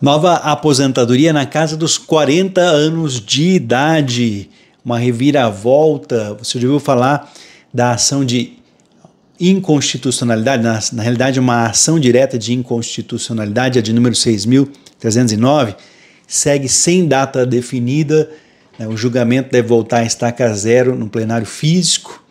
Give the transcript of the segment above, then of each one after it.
Nova aposentadoria na casa dos 40 anos de idade. Uma reviravolta. Você já ouviu falar da ação de inconstitucionalidade, na, na realidade, uma ação direta de inconstitucionalidade, a de número 6.309, segue sem data definida. Né? O julgamento deve voltar a estaca zero no plenário físico.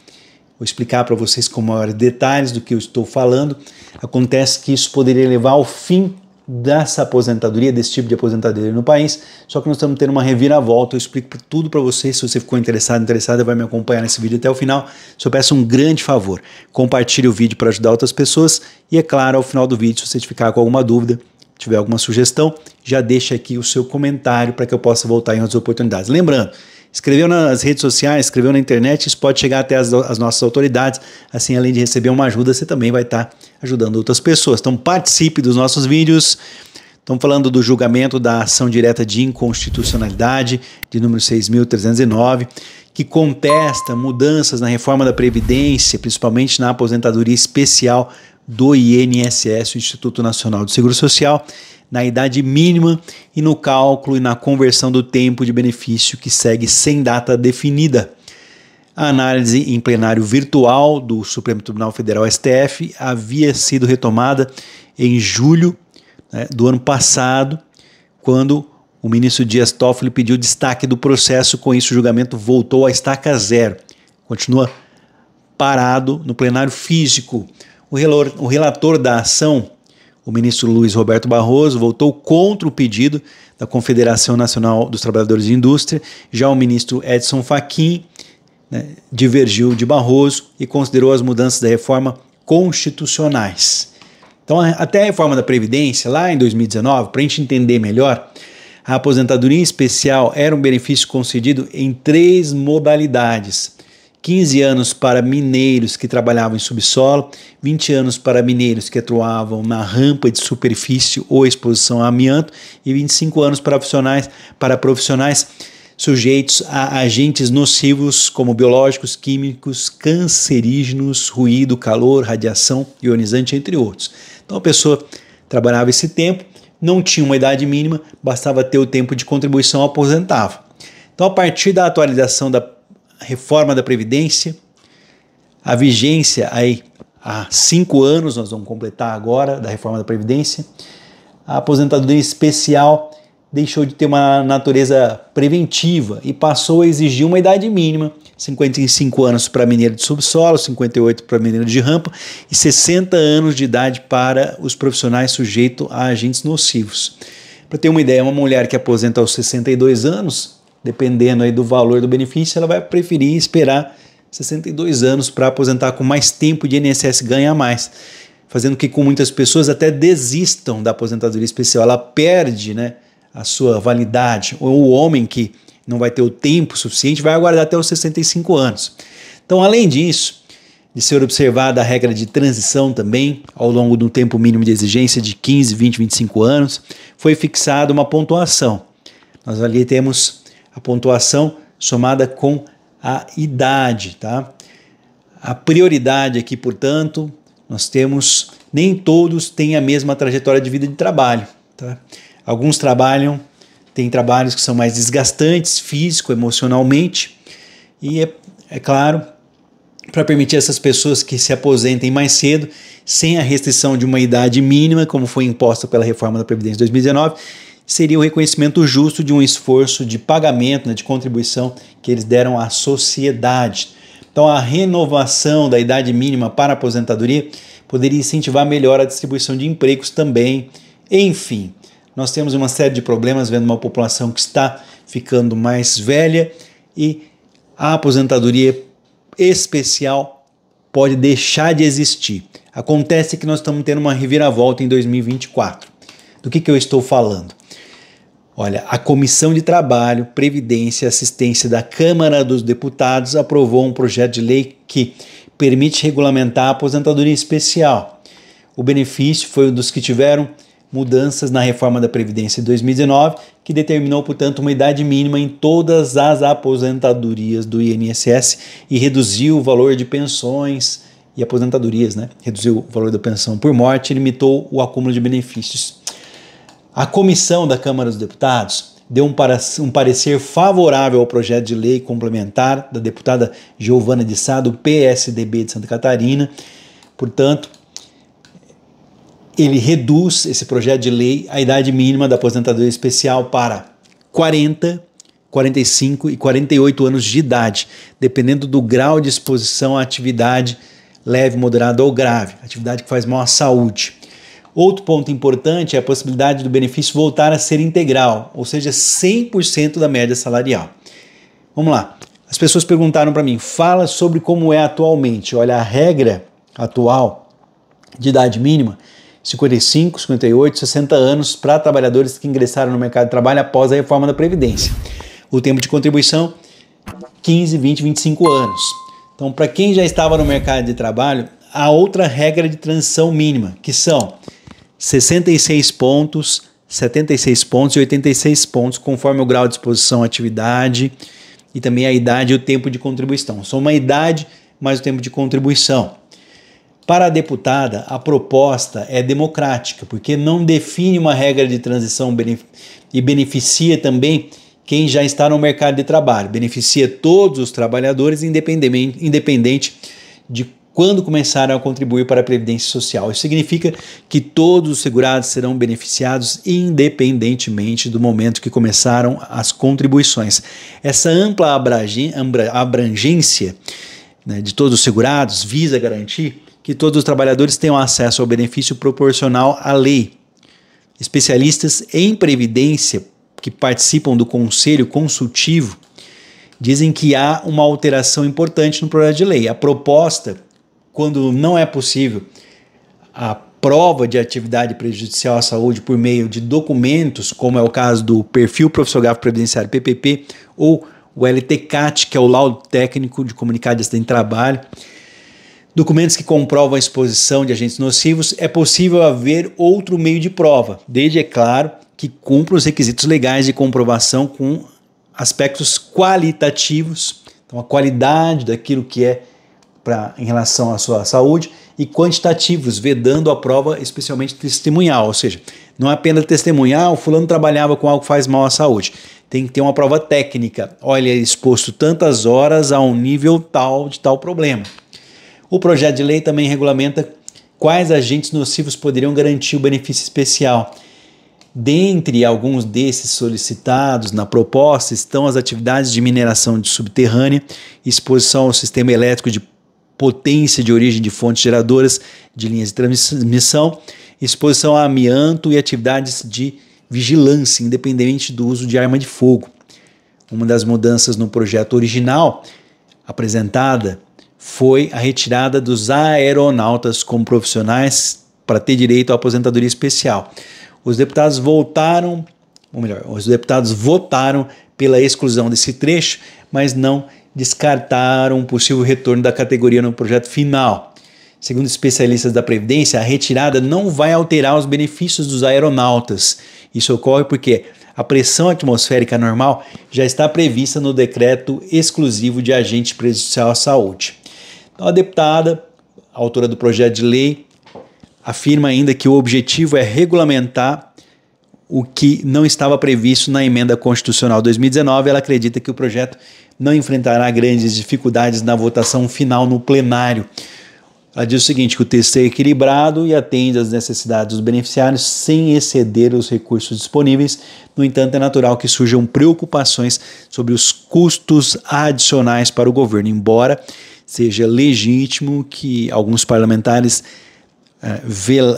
Vou explicar para vocês com maiores detalhes do que eu estou falando. Acontece que isso poderia levar ao fim dessa aposentadoria, desse tipo de aposentadoria no país. Só que nós estamos tendo uma reviravolta. Eu explico tudo para você. Se você ficou interessado, interessada, vai me acompanhar nesse vídeo até o final. Só peço um grande favor: compartilhe o vídeo para ajudar outras pessoas. E é claro, ao final do vídeo, se você ficar com alguma dúvida, tiver alguma sugestão, já deixa aqui o seu comentário para que eu possa voltar em outras oportunidades. Lembrando, escreveu nas redes sociais, escreveu na internet, isso pode chegar até as, as nossas autoridades. Assim, além de receber uma ajuda, você também vai estar tá ajudando outras pessoas. Então participe dos nossos vídeos. Estamos falando do julgamento da ação direta de inconstitucionalidade de número 6.309, que contesta mudanças na reforma da Previdência, principalmente na aposentadoria especial do INSS, o Instituto Nacional do Seguro Social, na idade mínima e no cálculo e na conversão do tempo de benefício que segue sem data definida. A análise em plenário virtual do Supremo Tribunal Federal STF havia sido retomada em julho né, do ano passado, quando o ministro Dias Toffoli pediu destaque do processo, com isso o julgamento voltou à estaca zero. Continua parado no plenário físico. O, relor, o relator da ação, o ministro Luiz Roberto Barroso, votou contra o pedido da Confederação Nacional dos Trabalhadores de Indústria. Já o ministro Edson Fachin né, divergiu de Barroso e considerou as mudanças da reforma constitucionais. Então, até a reforma da Previdência, lá em 2019, para a gente entender melhor, a aposentadoria especial era um benefício concedido em três modalidades: 15 anos para mineiros que trabalhavam em subsolo, 20 anos para mineiros que atuavam na rampa de superfície ou exposição a amianto, e 25 anos para profissionais, para profissionais sujeitos a agentes nocivos como biológicos, químicos, cancerígenos, ruído, calor, radiação ionizante, entre outros. Então a pessoa trabalhava esse tempo, não tinha uma idade mínima, bastava ter o tempo de contribuição, aposentava. Então, a partir da atualização da reforma da Previdência, a vigência aí há cinco anos, nós vamos completar agora, da reforma da Previdência, a aposentadoria especial deixou de ter uma natureza preventiva e passou a exigir uma idade mínima, 55 anos para mineiro de subsolo, 58 para mineiro de rampa e 60 anos de idade para os profissionais sujeitos a agentes nocivos. Para ter uma ideia, uma mulher que aposenta aos 62 anos, dependendo aí do valor do benefício, ela vai preferir esperar 62 anos para aposentar com mais tempo de INSS ganha mais, fazendo que com muitas pessoas até desistam da aposentadoria especial. Ela perde, né? a sua validade, ou o homem que não vai ter o tempo suficiente vai aguardar até os 65 anos. Então, além disso, de ser observada a regra de transição também, ao longo do tempo mínimo de exigência de 15, 20, 25 anos, foi fixada uma pontuação. Nós ali temos a pontuação somada com a idade, tá? A prioridade aqui, portanto, nós temos nem todos têm a mesma trajetória de vida de trabalho, tá? Alguns trabalham, tem trabalhos que são mais desgastantes, físico, emocionalmente, e é, é claro, para permitir essas pessoas que se aposentem mais cedo, sem a restrição de uma idade mínima, como foi imposta pela reforma da Previdência de 2019, seria o reconhecimento justo de um esforço de pagamento, né, de contribuição que eles deram à sociedade. Então, a renovação da idade mínima para a aposentadoria poderia incentivar melhor a distribuição de empregos também. Enfim, nós temos uma série de problemas vendo uma população que está ficando mais velha e a aposentadoria especial pode deixar de existir. Acontece que nós estamos tendo uma reviravolta em 2024. Do que, que eu estou falando? Olha, a Comissão de Trabalho, Previdência e Assistência da Câmara dos Deputados aprovou um projeto de lei que permite regulamentar a aposentadoria especial. O benefício foi um dos que tiveram mudanças na reforma da Previdência de 2019, que determinou, portanto, uma idade mínima em todas as aposentadorias do INSS e reduziu o valor de pensões e aposentadorias, né? Reduziu o valor da pensão por morte e limitou o acúmulo de benefícios. A comissão da Câmara dos Deputados deu um parecer favorável ao projeto de lei complementar da deputada Giovana de Sá, do PSDB de Santa Catarina. Portanto, ele reduz esse projeto de lei a idade mínima da aposentadoria especial para 40, 45 e 48 anos de idade, dependendo do grau de exposição à atividade leve, moderada ou grave, atividade que faz mal à saúde. Outro ponto importante é a possibilidade do benefício voltar a ser integral, ou seja, 100% da média salarial. Vamos lá. As pessoas perguntaram para mim: "Fala sobre como é atualmente". Olha, a regra atual de idade mínima 55, 58, 60 anos para trabalhadores que ingressaram no mercado de trabalho após a reforma da Previdência. O tempo de contribuição, 15, 20, 25 anos. Então, para quem já estava no mercado de trabalho, a outra regra de transição mínima, que são 66 pontos, 76 pontos e 86 pontos, conforme o grau de exposição à atividade e também a idade e o tempo de contribuição. São uma idade mais o tempo de contribuição. Para a deputada, a proposta é democrática, porque não define uma regra de transição e beneficia também quem já está no mercado de trabalho, beneficia todos os trabalhadores, independente, de quando começaram a contribuir para a Previdência Social. Isso significa que todos os segurados serão beneficiados independentemente do momento que começaram as contribuições. Essa ampla abrangência né, de todos os segurados visa garantir que todos os trabalhadores tenham acesso ao benefício proporcional à lei. Especialistas em previdência que participam do conselho consultivo dizem que há uma alteração importante no projeto de lei. A proposta, quando não é possível a prova de atividade prejudicial à saúde por meio de documentos, como é o caso do perfil profissional previdenciário PPP ou o LTCAT, que é o laudo técnico de comunicado de acidente de trabalho, documentos que comprovam a exposição de agentes nocivos, é possível haver outro meio de prova, desde, é claro, que cumpra os requisitos legais de comprovação com aspectos qualitativos, então a qualidade daquilo que é pra, em relação à sua saúde, e quantitativos, vedando a prova especialmente testemunhal, ou seja, não é apenas testemunhar, ah, o fulano trabalhava com algo que faz mal à saúde. Tem que ter uma prova técnica. Olha, é exposto tantas horas a um nível tal de tal problema. O projeto de lei também regulamenta quais agentes nocivos poderiam garantir o benefício especial. Dentre alguns desses solicitados na proposta estão as atividades de mineração de subterrânea, exposição ao sistema elétrico de potência de origem de fontes geradoras de linhas de transmissão, exposição a amianto e atividades de vigilância, independente do uso de arma de fogo. Uma das mudanças no projeto original apresentada foi a retirada dos aeronautas como profissionais para ter direito à aposentadoria especial. Os deputados voltaram, ou melhor, os deputados votaram pela exclusão desse trecho, mas não descartaram um possível retorno da categoria no projeto final. Segundo especialistas da Previdência, a retirada não vai alterar os benefícios dos aeronautas. Isso ocorre porque a pressão atmosférica normal já está prevista no decreto exclusivo de agente prejudicial à saúde. Então, a deputada, autora do projeto de lei, afirma ainda que o objetivo é regulamentar o que não estava previsto na emenda constitucional 2019. Ela acredita que o projeto não enfrentará grandes dificuldades na votação final no plenário. Ela diz o seguinte: que o texto é equilibrado e atende às necessidades dos beneficiários sem exceder os recursos disponíveis. No entanto, é natural que surjam preocupações sobre os custos adicionais para o governo, embora seja legítimo que alguns parlamentares uh, vê, uh,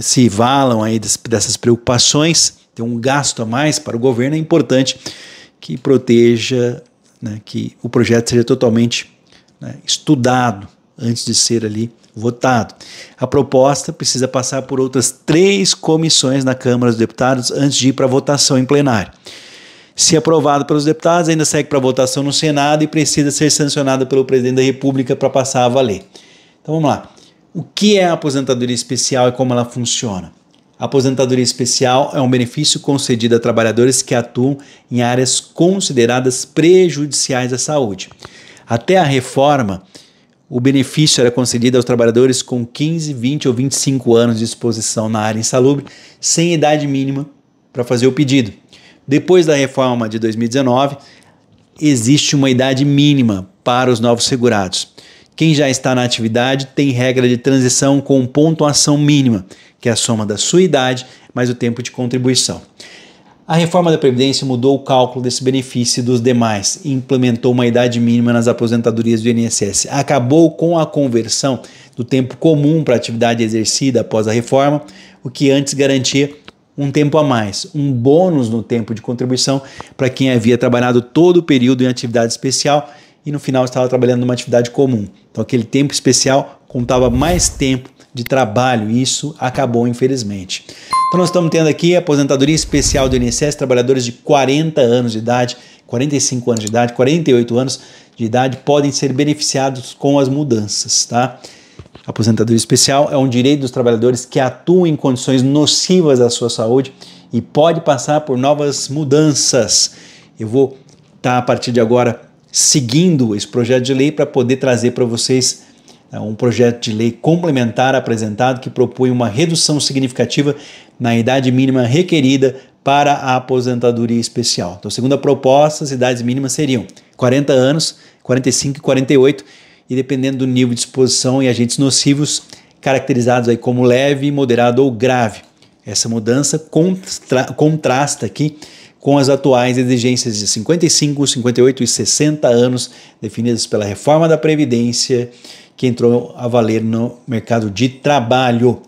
se valam aí des, dessas preocupações, ter um gasto a mais para o governo, é importante que proteja, né, que o projeto seja totalmente né, estudado antes de ser ali votado. A proposta precisa passar por outras três comissões na Câmara dos Deputados antes de ir para a votação em plenário. Se aprovado pelos deputados, ainda segue para votação no Senado e precisa ser sancionado pelo presidente da República para passar a valer. Então vamos lá. O que é a aposentadoria especial e como ela funciona? A aposentadoria especial é um benefício concedido a trabalhadores que atuam em áreas consideradas prejudiciais à saúde. Até a reforma, o benefício era concedido aos trabalhadores com 15, 20 ou 25 anos de exposição na área insalubre, sem idade mínima para fazer o pedido. Depois da reforma de 2019, existe uma idade mínima para os novos segurados. Quem já está na atividade tem regra de transição com pontuação mínima, que é a soma da sua idade mais o tempo de contribuição. A reforma da Previdência mudou o cálculo desse benefício dos demais e implementou uma idade mínima nas aposentadorias do INSS. Acabou com a conversão do tempo comum para a atividade exercida após a reforma, o que antes garantia um tempo a mais, um bônus no tempo de contribuição para quem havia trabalhado todo o período em atividade especial e no final estava trabalhando numa atividade comum. Então aquele tempo especial contava mais tempo de trabalho e isso acabou infelizmente. Então nós estamos tendo aqui a aposentadoria especial do INSS, trabalhadores de 40 anos de idade, 45 anos de idade, 48 anos de idade podem ser beneficiados com as mudanças, tá? Aposentadoria especial é um direito dos trabalhadores que atuam em condições nocivas à sua saúde e pode passar por novas mudanças. Eu vou estar tá, a partir de agora seguindo esse projeto de lei para poder trazer para vocês é, um projeto de lei complementar apresentado que propõe uma redução significativa na idade mínima requerida para a aposentadoria especial. Então, segundo a proposta, as idades mínimas seriam 40 anos, 45 e 48 e dependendo do nível de exposição e agentes nocivos caracterizados aí como leve, moderado ou grave. Essa mudança contra, contrasta aqui com as atuais exigências de 55, 58 e 60 anos definidas pela reforma da previdência que entrou a valer no mercado de trabalho.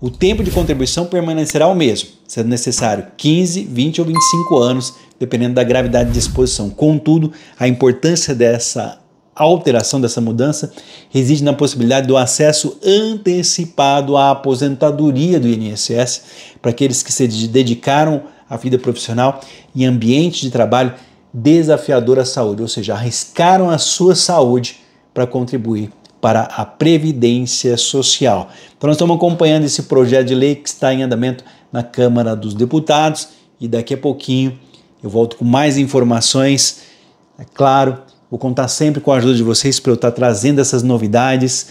O tempo de contribuição permanecerá o mesmo, sendo necessário 15, 20 ou 25 anos, dependendo da gravidade de exposição. Contudo, a importância dessa a alteração dessa mudança reside na possibilidade do acesso antecipado à aposentadoria do INSS para aqueles que se dedicaram à vida profissional em ambiente de trabalho desafiador à saúde, ou seja, arriscaram a sua saúde para contribuir para a Previdência Social. Então, nós estamos acompanhando esse projeto de lei que está em andamento na Câmara dos Deputados e daqui a pouquinho eu volto com mais informações. É claro, Vou contar sempre com a ajuda de vocês para eu estar trazendo essas novidades.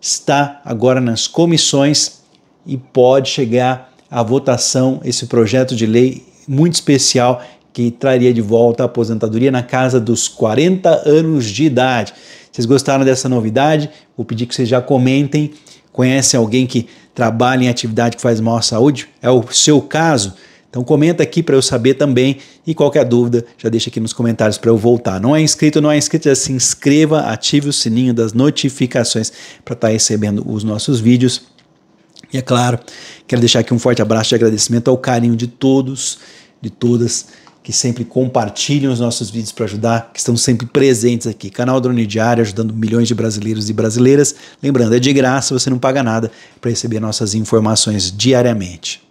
Está agora nas comissões e pode chegar à votação esse projeto de lei muito especial que traria de volta a aposentadoria na casa dos 40 anos de idade. Vocês gostaram dessa novidade? Vou pedir que vocês já comentem. Conhece alguém que trabalha em atividade que faz mal à saúde? É o seu caso? Então comenta aqui para eu saber também e qualquer dúvida já deixa aqui nos comentários para eu voltar. Não é inscrito, não é inscrito, já se inscreva, ative o sininho das notificações para estar tá recebendo os nossos vídeos. E é claro, quero deixar aqui um forte abraço de agradecimento ao carinho de todos, de todas que sempre compartilham os nossos vídeos para ajudar, que estão sempre presentes aqui. Canal Drone Diário ajudando milhões de brasileiros e brasileiras. Lembrando, é de graça, você não paga nada para receber nossas informações diariamente.